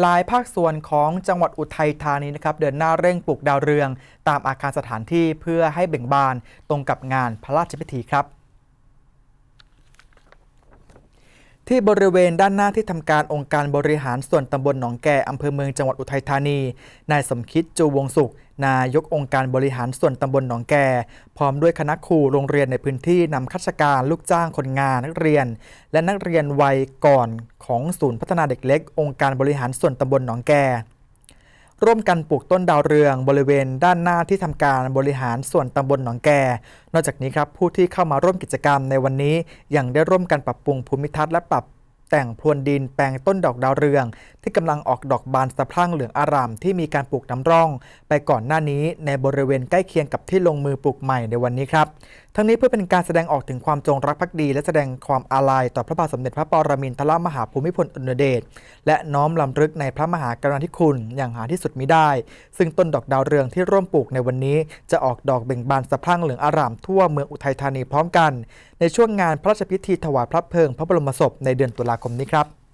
หลายภาคส่วนของจังหวัดอุทัยธานีนะครับเดินหน้าเร่งปลูกดาวเรือง ตามอาคารสถานที่เพื่อให้เบ่งบานตรงกับงานพระราชพิธีครับที่บริเวณด้านหน้าที่ทำการองค์การบริหารส่วนตำบลหนองแกอำเภอเมืองจังหวัดอุทัยธานี นายสมคิดจูวงสุข นายกองค์การบริหารส่วนตำบลหนองแกพร้อมด้วยคณะครูโรงเรียนในพื้นที่นำข้าราชการลูกจ้างคนงานนักเรียน และนักเรียนวัยก่อนของศูนย์พัฒนาเด็กเล็กองค์การบริหารส่วนตำบลหนองแกร่วมกันปลูกต้นดาวเรืองบริเวณด้านหน้าที่ทำการบริหารส่วนตำบลหนองแก่ นอกจากนี้ครับ ผู้ที่เข้ามาร่วมกิจกรรมในวันนี้ ยังได้ร่วมกันปรับปรุงภูมิทัศน์และปรับแต่งพรวนดินแปลงต้นดอกดาวเรืองที่กำลังออกดอกบานสะพรั่งเหลืองอารามที่มีการปลูกน้ำร่อง ไปก่อนหน้านี้ในบริเวณใกล้เคียงกับที่ลงมือปลูกใหม่ในวันนี้ครับ ทั้งนี้เพื่อเป็นการแสดงออกถึงความจงรักภักดีและแสดงความอาลัยต่อพระบาทสมเด็จพระปรมินทรมหาภูมิพลอดุลยเดชและน้อมลำลึกในพระมหากรุณาธิคุณอย่างหาที่สุดมิได้ ซึ่งต้นดอกดาวเรืองที่ร่วมปลูกในวันนี้ จะออกดอกเบ่งบานสะพรั่งเหลืองอารามทั่วเมืองอุทัยธานีพร้อมกัน ในช่วงงานพระราชพิธีถวายพระเพลิงพระบรมศพในเดือนตุลาาคมนี้ครับ